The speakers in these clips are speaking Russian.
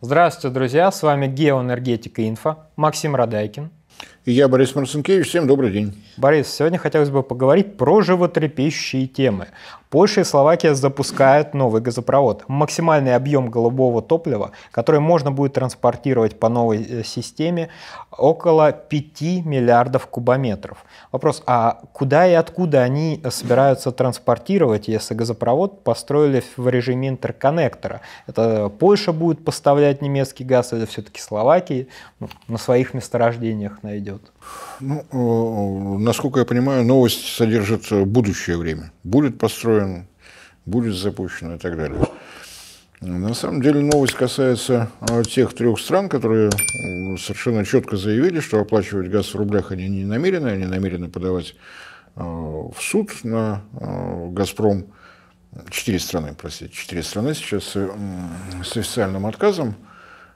Здравствуйте, друзья! С вами Геоэнергетика Инфо, Максим Радайкин. И я, Борис Марцинкевич. Всем добрый день. Борис, сегодня хотелось бы поговорить про животрепещущие темы. Польша и Словакия запускают новый газопровод. Максимальный объем голубого топлива, который можно будет транспортировать по новой э, системе, около 5 миллиардов кубометров. Вопрос, а куда и откуда они собираются транспортировать, если газопровод построили в режиме интерконнектора? Это Польша будет поставлять немецкий газ, или все-таки Словакия ну, на своих месторождениях найдет? Ну, э, насколько я понимаю, новость содержит э, будущее время. Будет построен, будет запущено и так далее. На самом деле новость касается э, тех трех стран, которые совершенно четко заявили, что оплачивать газ в рублях они не намерены, они намерены подавать в суд на «Газпром». Четыре страны, простите, четыре страны сейчас с официальным отказом –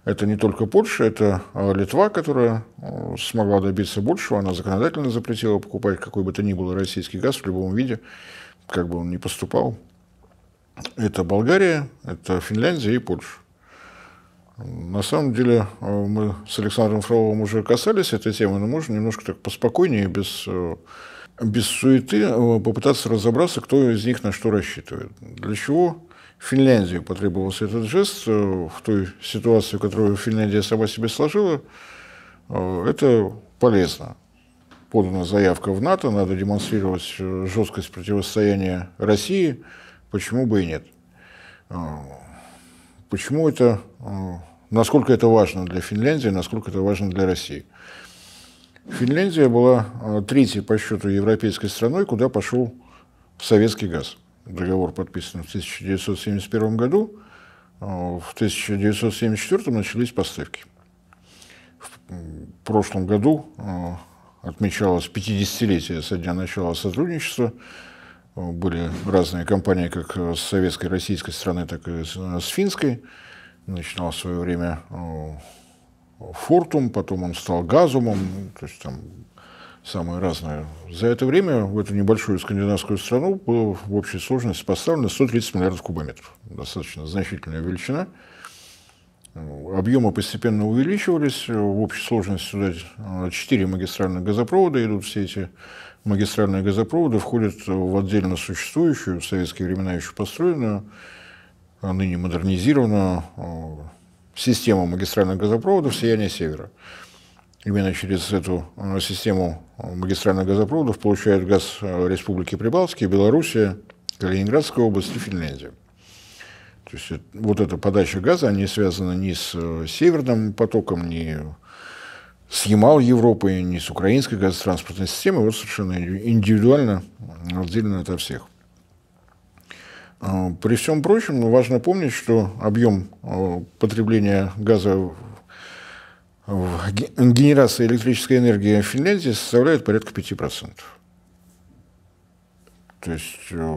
это не только Польша, это а, Литва, которая э, смогла добиться большего. Она законодательно запретила покупать какой бы то ни был российский газ в любом виде, как бы он ни поступал. Это Болгария, это Финляндия и Польша. На самом деле э, мы с Александром Фроловым уже касались этой темы, но можно немножко так поспокойнее, без, э, без суеты попытаться разобраться, кто из них на что рассчитывает. Для чего Финляндии потребовался этот жест э, в той ситуации, которую Финляндия сама себе сложила. Э, это полезно. Подана заявка в НАТО, надо демонстрировать э, жесткость противостояния России, почему бы и нет. Почему это, насколько это важно для Финляндии, насколько это важно для России. Финляндия была третьей по счету европейской страной, куда пошел советский газ договор подписан в 1971 году, э, в 1974 начались поставки. В прошлом году э, отмечалось 50-летие со дня начала сотрудничества. Э, были разные компании как с советской, российской страны, так и с финской. Начинал в свое время Фортум, потом он стал Газумом, то есть там самое разное За это время в эту небольшую скандинавскую страну было в общей сложности поставлено 130 миллиардов кубометров. Достаточно значительная величина. Объемы постепенно увеличивались. В общей сложности сюда 4 магистральных газопровода идут. Все эти магистральные газопроводы входят в отдельно существующую, в советские времена еще построенную, а ныне модернизированную э, систему магистральных газопроводов «Сияние Севера» именно через эту э, систему э, магистральных газопроводов получают газ э, Республики Прибалтики, Белоруссия, Калининградская область и Финляндия. То есть вот эта подача газа, она не связана ни с северным потоком, ни с Ямал Европой, ни с украинской газотранспортной системой, вот совершенно индивидуально, отдельно ото всех. При всем прочем, важно помнить, что объем потребления газа генерация электрической энергии в Финляндии составляет порядка 5%. То есть э,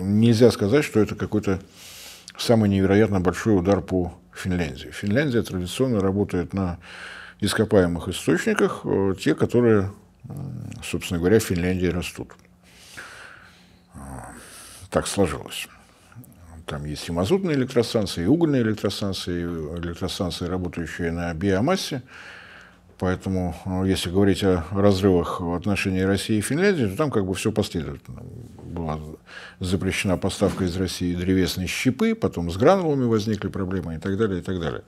нельзя сказать, что это какой-то самый невероятно большой удар по Финляндии. Финляндия традиционно работает на ископаемых источниках, э, те, которые, собственно говоря, в Финляндии растут. Э, так сложилось. Там есть и мазутные электростанции, и угольные электростанции, и э, электростанции, работающие на биомассе. Поэтому, э, если говорить о разрывах в отношении России и Финляндии, то там как бы все последовательно. Была запрещена поставка из России древесной щепы, потом с гранулами возникли проблемы и так далее, и так далее.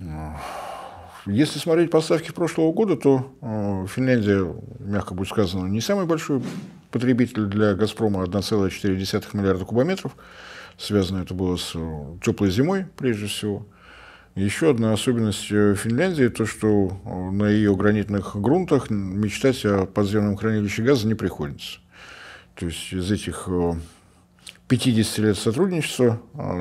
Э, если смотреть поставки прошлого года, то Финляндия, мягко будет сказано, не самый большой потребитель для «Газпрома» 1,4 миллиарда кубометров. Связано это было с э, теплой зимой, прежде всего. Еще одна особенность э, Финляндии, то что э, на ее гранитных грунтах мечтать о подземном хранилище газа не приходится. То есть из этих 50 лет сотрудничества,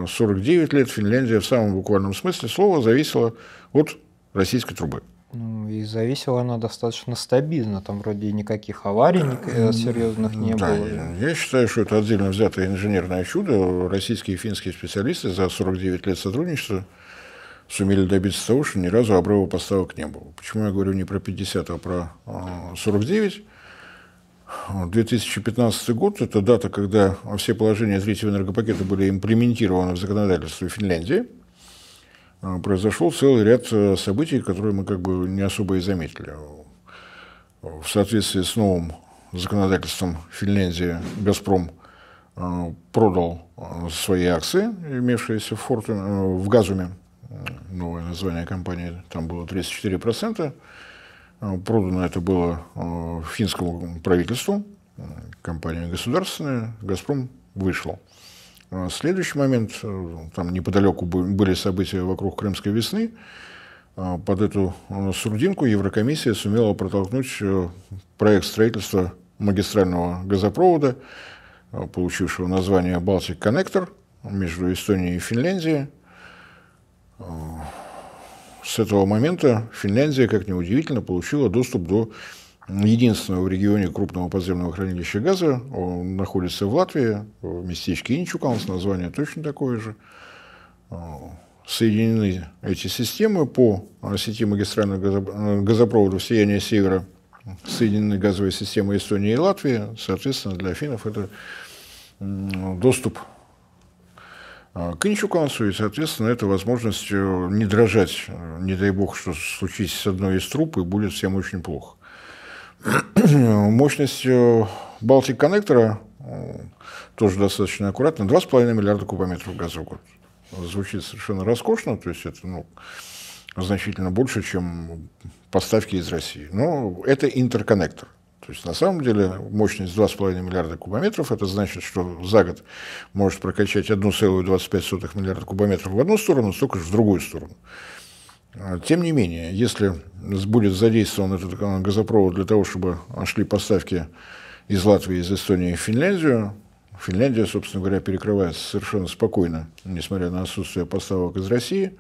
49 лет Финляндия в самом буквальном смысле слова зависела от российской трубы. Ну, и зависела она достаточно стабильно, там вроде никаких аварий э, серьезных не да, было. Я, я считаю, что это отдельно взятое инженерное чудо. Российские и финские специалисты за 49 лет сотрудничества сумели добиться того, что ни разу обрыва поставок не было. Почему я говорю не про 50, а про 49? А, 2015 год – это дата, когда все положения третьего энергопакета были имплементированы в законодательстве Финляндии – а, произошел целый ряд э, событий, которые мы как бы не особо и заметили. В соответствии с новым законодательством Финляндии «Газпром» э, продал э, свои акции, имевшиеся в, Фортуме, в «Газуме», новое название компании, там было 34%. Продано это было финскому правительству, компания государственная, «Газпром» вышел. Э, следующий момент, э, там неподалеку были события вокруг Крымской весны, э, под эту сурдинку Еврокомиссия сумела протолкнуть проект строительства магистрального газопровода, получившего название Baltic Коннектор между Эстонией и Финляндией. С этого момента Финляндия, как ни удивительно, получила доступ до единственного в регионе крупного подземного хранилища газа. Он находится в Латвии, в местечке Инчуканс, название точно такое же. Э, соединены эти системы по сети магистральных э, газопроводов «Сияние севера» соединены газовые системы Эстонии и Латвии. Соответственно, для финнов это доступ э, к Инчукансу, и, соответственно, это возможность не дрожать, не дай бог, что случится с одной из труп, и будет всем очень плохо. Мощность Балтик Коннектора, э, тоже достаточно аккуратно, 2,5 миллиарда кубометров газа в год. Звучит совершенно роскошно, то есть это ну, значительно больше, чем поставки из России. Но это интерконнектор. То есть на самом деле мощность 2,5 миллиарда кубометров, это значит, что за год может прокачать 1,25 миллиарда кубометров в одну сторону, столько же в другую сторону. А, тем не менее, если будет задействован этот а, газопровод для того, чтобы шли поставки из Латвии, из Эстонии в Финляндию, Финляндия, собственно говоря, перекрывается совершенно спокойно, несмотря на отсутствие поставок из России.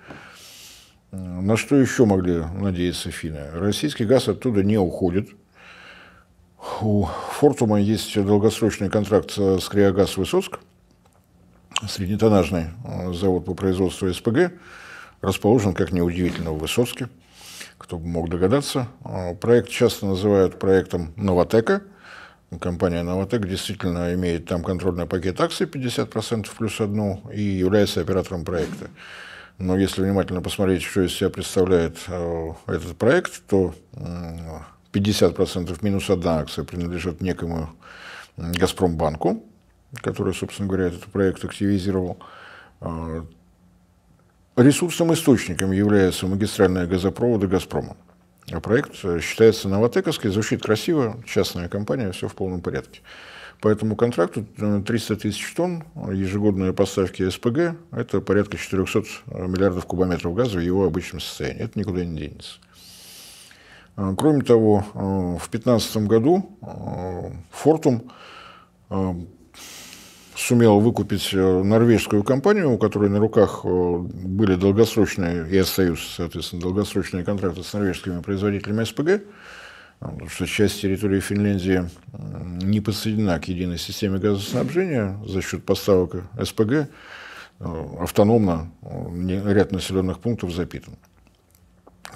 На что еще могли надеяться финны? Российский газ оттуда не уходит. У Фортума есть долгосрочный контракт с Криогаз Высоцк, среднетонажный а, завод по производству СПГ, расположен, как ни удивительно, в Высоцке. Кто бы мог догадаться. А, проект часто называют проектом «Новотека». Компания «Новотек» действительно имеет там контрольный пакет акций 50% плюс одну и является оператором проекта. Но если внимательно посмотреть, что из себя представляет а, этот проект, то 50% минус одна акция принадлежит некому «Газпромбанку», который, собственно говоря, этот проект активизировал. А, Ресурсным источником является магистральная газопровода «Газпрома». А проект э, считается Новотековский звучит красиво, частная компания, все в полном порядке. По этому контракту 300 э, тысяч тонн э, ежегодные поставки СПГ – это порядка 400 миллиардов кубометров газа в его обычном состоянии. Это никуда не денется. Кроме того, в 2015 году Фортум сумел выкупить э, норвежскую компанию, у которой на руках э, были долгосрочные, и остаются, соответственно, долгосрочные контракты с норвежскими производителями СПГ, э, потому что часть территории Финляндии не подсоединена к единой системе газоснабжения за счет поставок СПГ, автономно ряд населенных пунктов запитан.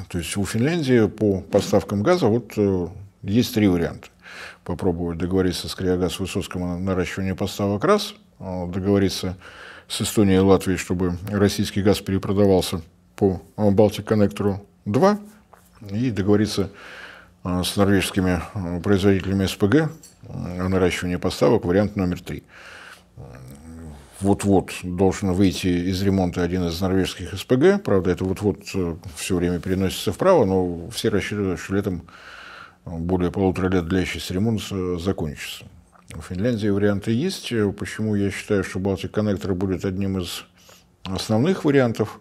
То есть у Финляндии по поставкам газа вот есть три варианта попробовать договориться с Криогаз Высоцкому на наращивание поставок раз, а, договориться с Эстонией и Латвией, чтобы российский газ перепродавался по а, Балтик-коннектору 2 и договориться а, с норвежскими производителями СПГ о наращивании поставок, вариант номер три. вот-вот должен выйти из ремонта один из норвежских СПГ. Правда, это вот-вот э, все время переносится вправо, но все рассчитывают, что летом более полутора лет длящийся ремонт э, закончится. В Финляндии варианты есть. Э, почему я считаю, что Baltic Connector будет одним из основных вариантов?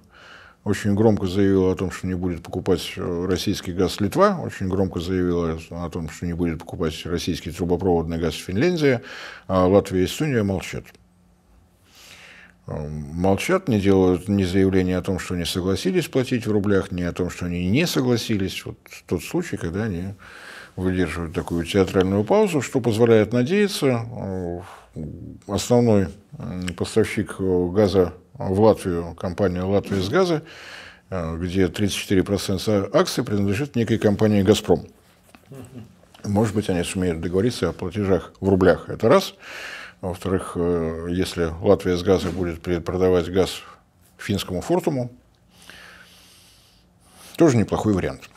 Очень громко заявила о том, что не будет покупать э, российский газ Литва. Очень громко заявила о том, что не будет покупать российский трубопроводный газ Финляндии. А Латвия и Эстония молчат эм, молчат, не делают ни заявления о том, что они согласились платить в рублях, ни о том, что они не согласились. Вот тот случай, когда они выдерживает такую театральную паузу, что позволяет надеяться. Э, основной э, поставщик э, газа в Латвию, компания «Латвия с газа», где 34% акций принадлежит некой компании «Газпром». Может быть, они сумеют договориться о платежах в рублях. Это раз. Во-вторых, если Латвия с газа будет продавать газ финскому фортуму, тоже неплохой вариант.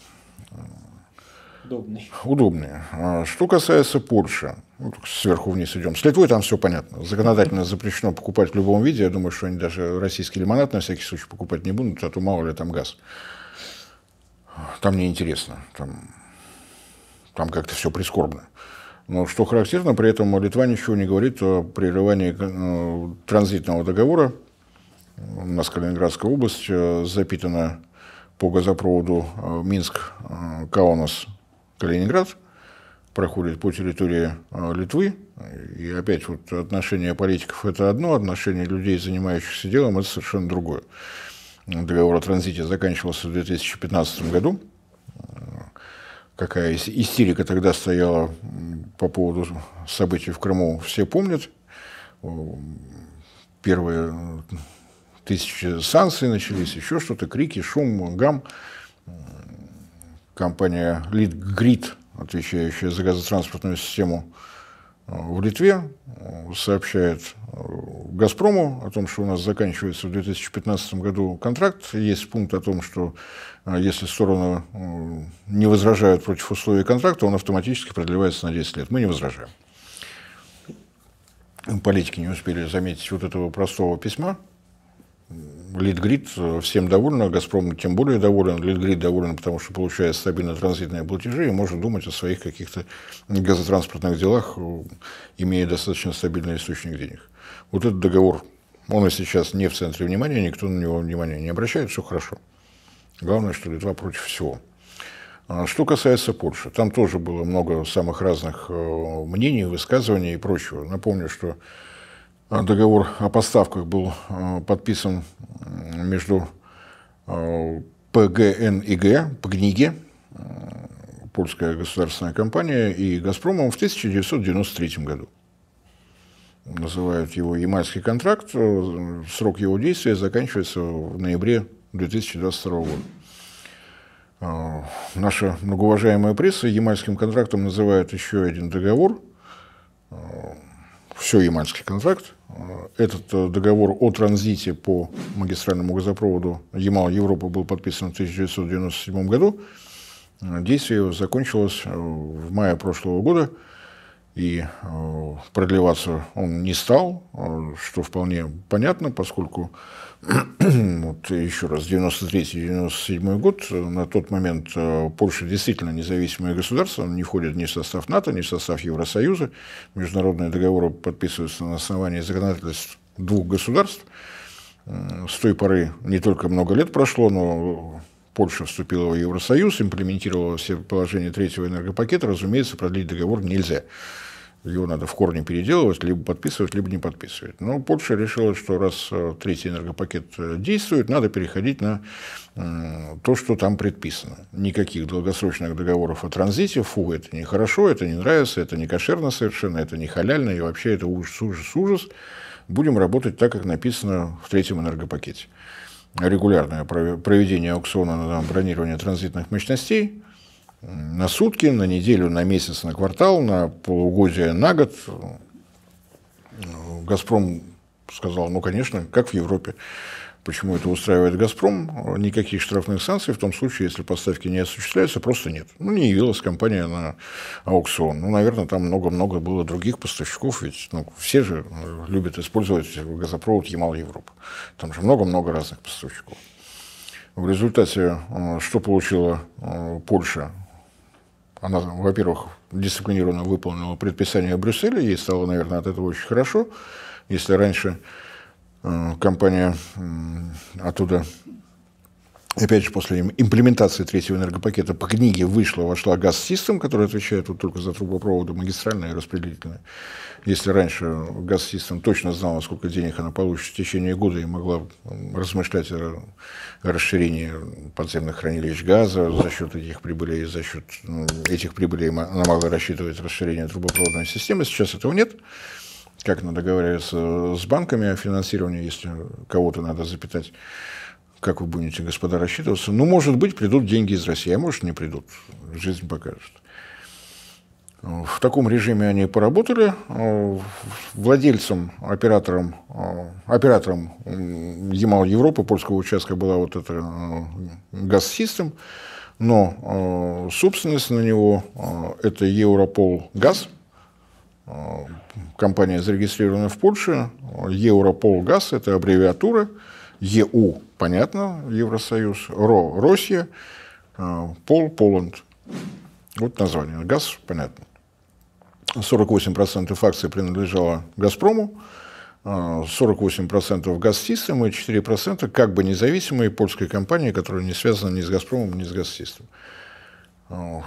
Удобный. Удобный. А что касается Польши, вот ну, сверху вниз идем. С Литвой там все понятно. Законодательно запрещено покупать в любом виде. Я думаю, что они даже российский лимонад на всякий случай покупать не будут, а то мало ли там газ. Там неинтересно. Там, там как-то все прискорбно. Но что характерно, при этом Литва ничего не говорит о прерывании э, транзитного договора. У нас Калининградская область э, запитана по газопроводу э, Минск-Каунас Калининград, проходит по территории э, Литвы. И опять вот отношение политиков – это одно, отношение людей, занимающихся делом – это совершенно другое. Договор о транзите заканчивался в 2015 году. Какая истерика тогда стояла по поводу событий в Крыму, все помнят. Первые тысячи санкций начались, еще что-то, крики, шум, гам компания «Литгрид», отвечающая за газотранспортную систему э, в Литве, э, сообщает э, «Газпрому» о том, что у нас заканчивается в 2015 году контракт. Есть пункт о том, что если стороны не возражают против условий контракта, он автоматически продлевается на 10 лет. Мы не возражаем. Политики не успели заметить вот этого простого письма – Литгрид э, всем довольна, Газпром тем более доволен, Литгрид доволен, потому что получает стабильно транзитные платежи и может думать о своих каких-то газотранспортных делах, э, имея достаточно стабильный источник денег. Вот этот договор, он и сейчас не в центре внимания, никто на него внимания не обращает, все хорошо. Главное, что Литва против всего. А что касается Польши, там тоже было много самых разных э, мнений, высказываний и прочего. Напомню, что договор о поставках был э, подписан между э, ПГНИГ, ПГНИГе, э, польская государственная компания, и «Газпромом» в 1993 году. Называют его «Ямальский контракт». Срок его действия заканчивается в ноябре 2022 года. Наша многоуважаемая пресса «Ямальским контрактом» называет еще один договор, все «Ямальский контракт», Э, этот э, договор о транзите по магистральному газопроводу Ямал-Европа был подписан в 1997 году. Э, действие его закончилось в мае прошлого года и э, продлеваться он не стал, э, что вполне понятно, поскольку вот еще раз, 93-97 год, э, на тот момент Польша действительно независимое государство, он не входит ни в состав НАТО, ни в состав Евросоюза, международные договоры подписываются на основании законодательств двух государств, с той поры не только много лет прошло, но Польша вступила в Евросоюз, имплементировала все положения третьего энергопакета, разумеется, продлить договор нельзя его надо в корне переделывать, либо подписывать, либо не подписывать. Но Польша решила, что раз э, третий энергопакет э, действует, надо переходить на то, что там предписано. Никаких долгосрочных договоров о транзите, фу, это нехорошо, это не нравится, это не кошерно совершенно, это не халяльно, и вообще это ужас, ужас, ужас. Будем работать так, как написано в третьем энергопакете. Регулярное проведение аукциона на бронирование транзитных мощностей – на сутки, на неделю, на месяц, на квартал, на полугодие, на год. «Газпром» сказал, ну, конечно, как в Европе. Почему это устраивает «Газпром»? Никаких штрафных санкций в том случае, если поставки не осуществляются, просто нет. Ну, не явилась компания на аукцион. Ну, наверное, там много-много было других поставщиков, ведь ну, все же любят использовать газопровод «Ямал Европа». Там же много-много разных поставщиков. В результате, э, что получила э, Польша? Она, во-первых, дисциплинированно выполнила предписание Брюсселя, ей стало, наверное, от этого очень хорошо. Если раньше э, компания оттуда опять же, после имплементации третьего энергопакета по книге вышла, вошла газ систем, которая отвечает вот только за трубопроводы магистральные и распределительные. Если раньше газ систем точно знала, сколько денег она получит в течение года и могла размышлять о расширении подземных хранилищ газа за счет этих прибылей, за счет этих прибылей она могла рассчитывать расширение трубопроводной системы, сейчас этого нет как надо договариваться с банками о финансировании, если кого-то надо запитать как вы будете, господа, рассчитываться. Ну, может быть, придут деньги из России, а может, не придут. Жизнь покажет. В таком режиме они поработали. Э, владельцем, оператором, э, оператором Ямал Европы, польского участка была вот эта э, газ-систем, но собственность на него это Европол Газ, компания зарегистрированная в Польше. Европол Газ это аббревиатура. ЕУ понятно, Евросоюз, РО, Россия, а, Пол, Поланд. Вот название. Газ, понятно. 48% акций принадлежало «Газпрому», 48% а, «Газсистам» и 4% как бы независимой польской компании, которая не связана ни с «Газпромом», ни с «Газсистом». А,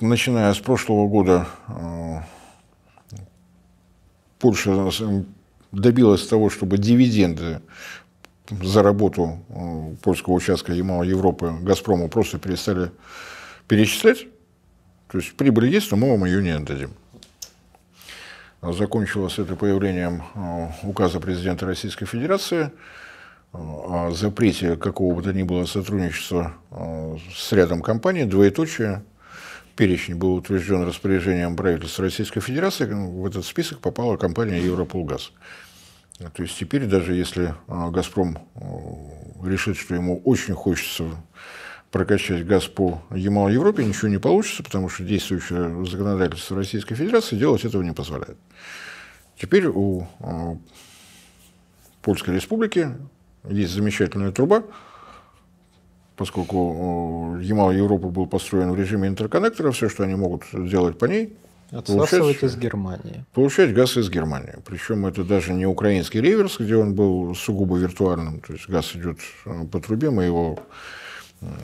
начиная с прошлого года Польша добилась того, чтобы дивиденды за работу э, польского участка Ямала Европы Газпрому просто перестали перечислять. То есть прибыль есть, но мы вам ее не отдадим. Закончилось это появлением э, указа президента Российской Федерации э, о запрете какого бы то ни было сотрудничества с рядом компаний, двоеточие, перечень был утвержден распоряжением правительства Российской Федерации, в этот список попала компания «Европолгаз». Э, то есть теперь даже если э, «Газпром» э, решит, что ему очень хочется прокачать газ по Ямал-Европе, ничего не получится, потому что действующее законодательство Российской Федерации делать этого не позволяет. Теперь у Польской Республики есть замечательная труба, поскольку Ямал-Европа был построен в режиме интерконнектора, все, что они могут сделать по ней – Отсасывать из Германии. Получать газ из Германии. Причем это даже не украинский реверс, где он был сугубо виртуальным. То есть газ идет э, по трубе, мы его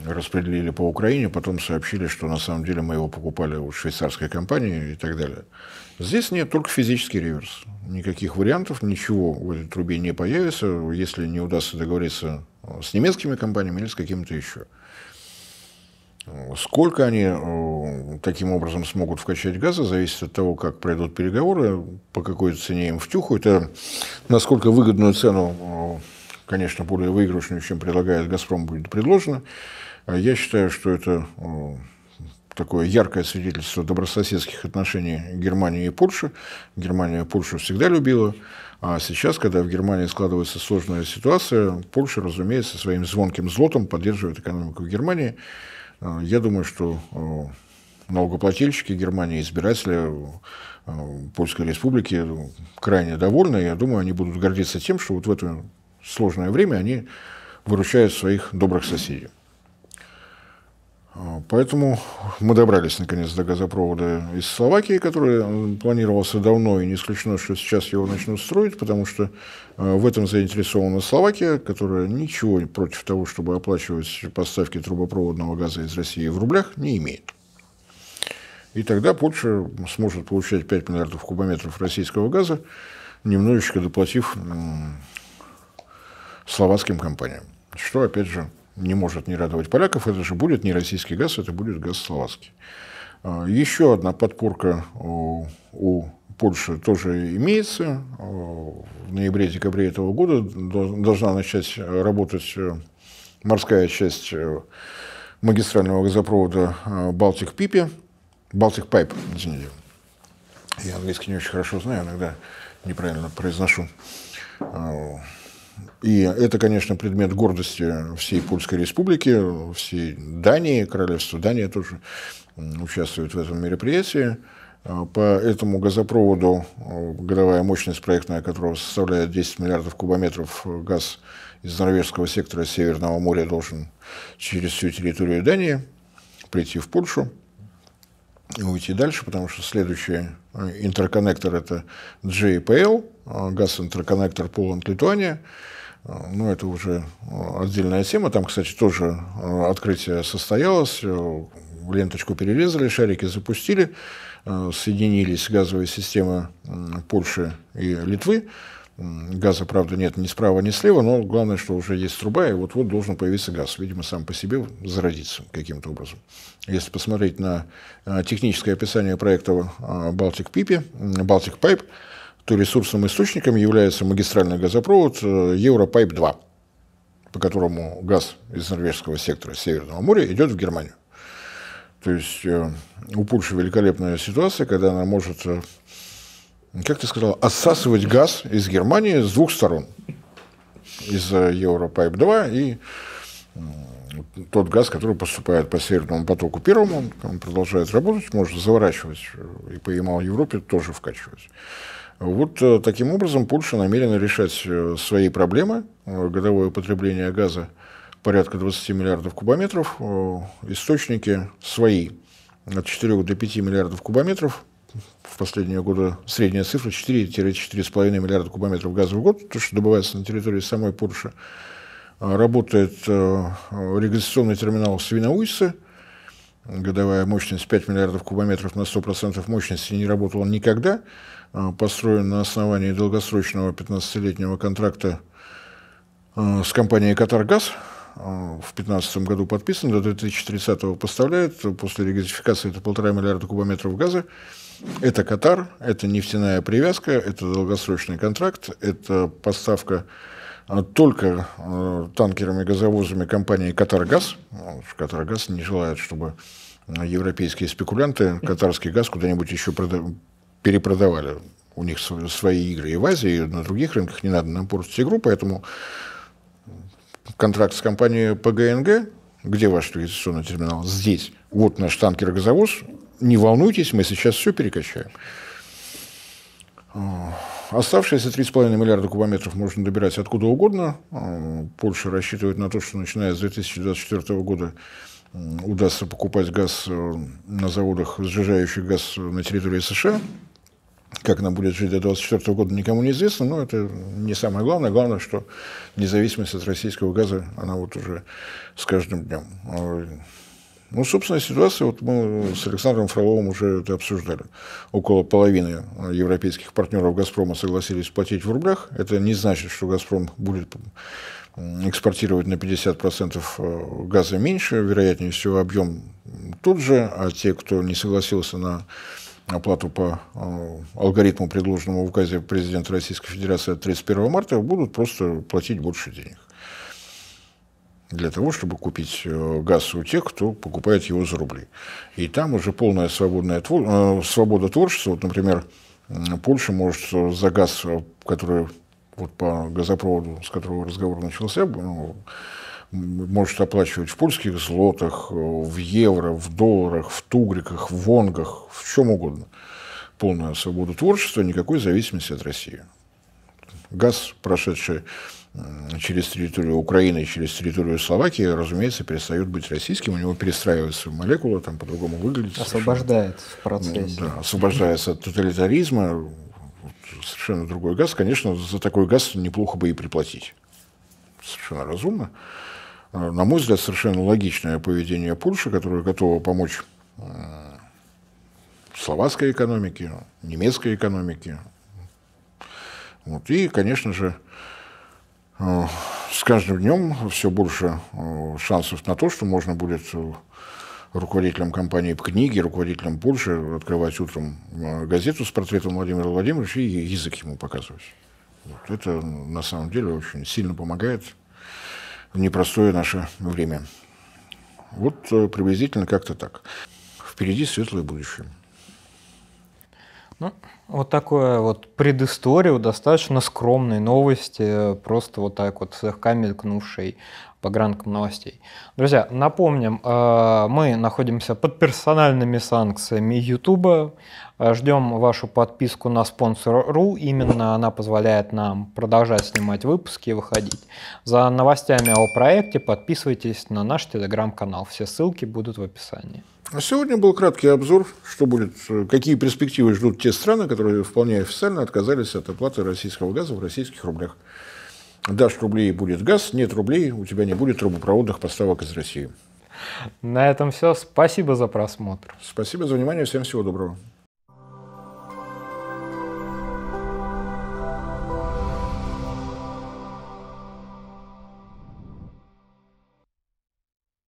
распределили по Украине, потом сообщили, что на самом деле мы его покупали у швейцарской компании и так далее. Здесь нет только физический реверс. Никаких вариантов, ничего в этой трубе не появится, если не удастся договориться э, с немецкими компаниями или с каким то еще. Сколько они э, таким образом смогут вкачать газа, зависит от того, как пройдут переговоры, по какой цене им втюхают, а насколько выгодную цену, э, конечно, более выигрышную, чем предлагает «Газпром», будет предложено. А я считаю, что это э, такое яркое свидетельство добрососедских отношений Германии и Польши. Германия Польшу всегда любила, а сейчас, когда в Германии складывается сложная ситуация, Польша, разумеется, своим звонким злотом поддерживает экономику Германии. Э, я думаю, что э, налогоплательщики Германии, избиратели э, Польской Республики крайне довольны. Я думаю, они будут гордиться тем, что вот в это сложное время они выручают своих добрых соседей. А, поэтому мы добрались наконец до газопровода из Словакии, который э, планировался давно, и не исключено, что сейчас его начнут строить, потому что э, в этом заинтересована Словакия, которая ничего против того, чтобы оплачивать поставки трубопроводного газа из России в рублях, не имеет. И тогда Польша сможет получать 5 миллиардов кубометров российского газа, немножечко доплатив словацким компаниям. Что, опять же, не может не радовать поляков, это же будет не российский газ, это будет газ словацкий. А, еще одна подпорка у Польши тоже имеется. А, в ноябре-декабре этого года должна начать работать э, морская часть э, магистрального газопровода э, Балтик Пипе, Балтик Пайп, извините. Я английский не очень хорошо знаю, иногда неправильно произношу. А, и это, конечно, предмет гордости всей Польской Республики, всей Дании, Королевства Дания тоже участвует в этом мероприятии. А, по этому газопроводу а, годовая мощность проектная которого составляет 10 миллиардов кубометров э, газ из норвежского сектора Северного моря должен через всю территорию Дании прийти в Польшу уйти дальше, потому что следующий э, интерконнектор – это JPL, э, газ-интерконнектор Поланд-Литвания. Э, ну, это уже отдельная тема. Там, кстати, тоже открытие состоялось. Ленточку перерезали, шарики запустили, соединились газовые системы Польши и Литвы. Газа, правда, нет ни справа, ни слева, но главное, что уже есть труба, и вот-вот должен появиться газ. Видимо, сам по себе зародится каким-то образом. Если посмотреть на а, техническое описание проекта а, Baltic Pipe, Baltic Pipe то ресурсным источником является магистральный газопровод Европайп-2, э, по которому газ из норвежского сектора Северного моря идет в Германию. То есть э, у Польши великолепная ситуация, когда она может э, как ты сказал, отсасывать газ из Германии с двух сторон. Из э, Европайп 2 и тот газ, который поступает по Северному потоку первому, он, он продолжает работать, можно заворачивать э, и по Ямал-Европе тоже вкачивать. Вот э, таким образом Польша намерена решать свои проблемы. Годовое потребление газа порядка 20 миллиардов кубометров, источники свои от 4 до 5 миллиардов кубометров в последние годы средняя цифра 4-4,5 миллиарда кубометров газа в год, то, что добывается на территории самой Польши. А, работает э, регистрационный терминал в годовая мощность 5 миллиардов кубометров на 100% мощности не работал он никогда, а, построен на основании долгосрочного 15-летнего контракта а, с компанией «Катаргаз», в 2015 году подписан, до 2030 поставляет, после регазификации это полтора миллиарда кубометров газа. Это Катар, это нефтяная привязка, это долгосрочный контракт, это поставка а, только а, танкерами, газовозами компании «Катаргаз». Ну, «Катаргаз» не желает, чтобы а, европейские спекулянты катарский газ куда-нибудь еще перепродавали. У них свои игры и в Азии, и на других рынках. Не надо нам портить игру, поэтому контракт с компанией ПГНГ, где ваш инвестиционный терминал? Здесь. Вот наш танкер-газовоз, не волнуйтесь, мы сейчас все перекачаем. А, оставшиеся 3,5 миллиарда кубометров можно добирать откуда угодно. А, Польша рассчитывает на то, что начиная с 2024 года удастся покупать газ э, на заводах, сжижающих газ на территории США. Как нам будет жить до 2024 года, никому не известно, но это не самое главное. Главное, что независимость от российского газа, она вот уже с каждым днем а, ну, собственно, ситуация, вот мы с Александром Фроловым уже это обсуждали. Около половины а, европейских партнеров «Газпрома» согласились платить в рублях. Это не значит, что «Газпром» будет экспортировать на 50% э, газа меньше, вероятнее всего, объем тот же, а те, кто не согласился на оплату по э, алгоритму, предложенному в указе президента Российской Федерации от 31 марта, будут просто платить больше денег для того, чтобы купить э, газ у тех, кто покупает его за рубли. И там уже полная свободная твор... Э, свобода творчества. Вот, например, Польша может э, за газ, который вот по газопроводу, с которого разговор начался, ну, может оплачивать в польских злотах, в евро, в долларах, в тугриках, в вонгах, в чем угодно. Полная свобода творчества, никакой зависимости от России. Газ, прошедший Э, через территорию Украины, через территорию Словакии, разумеется, перестает быть российским, у него перестраивается молекула, там по-другому выглядит. Освобождает совершенно. в процессе. Да, освобождается от тоталитаризма, совершенно другой газ. Конечно, за такой газ неплохо бы и приплатить. Совершенно разумно. Э, на мой взгляд, совершенно логичное поведение Польши, которая готово помочь э, словацкой экономике, немецкой экономике. Вот. И, конечно же, с каждым днем все больше э, шансов на то, что можно будет э, руководителем компании книги, руководителем Польши открывать утром э, газету с портретом Владимира Владимировича и язык ему показывать. Вот это на самом деле очень сильно помогает в непростое наше время. Вот приблизительно как-то так. Впереди светлое будущее. Ну, вот такое вот предысторию, достаточно скромной новости, просто вот так вот слегка мелькнувшей по гранкам новостей. Друзья, напомним, э, мы находимся под персональными санкциями YouTube. Э, ждем вашу подписку на спонсор.ру. Именно она позволяет нам продолжать снимать выпуски и выходить. За новостями о проекте подписывайтесь на наш телеграм-канал. Все ссылки будут в описании. А сегодня был краткий обзор, что будет, э, какие перспективы ждут те страны, которые вполне официально отказались от оплаты российского газа в российских рублях. Дашь рублей – будет газ, нет рублей – у тебя не будет трубопроводных поставок из России. На этом все. Спасибо за просмотр. Спасибо за внимание. Всем всего доброго.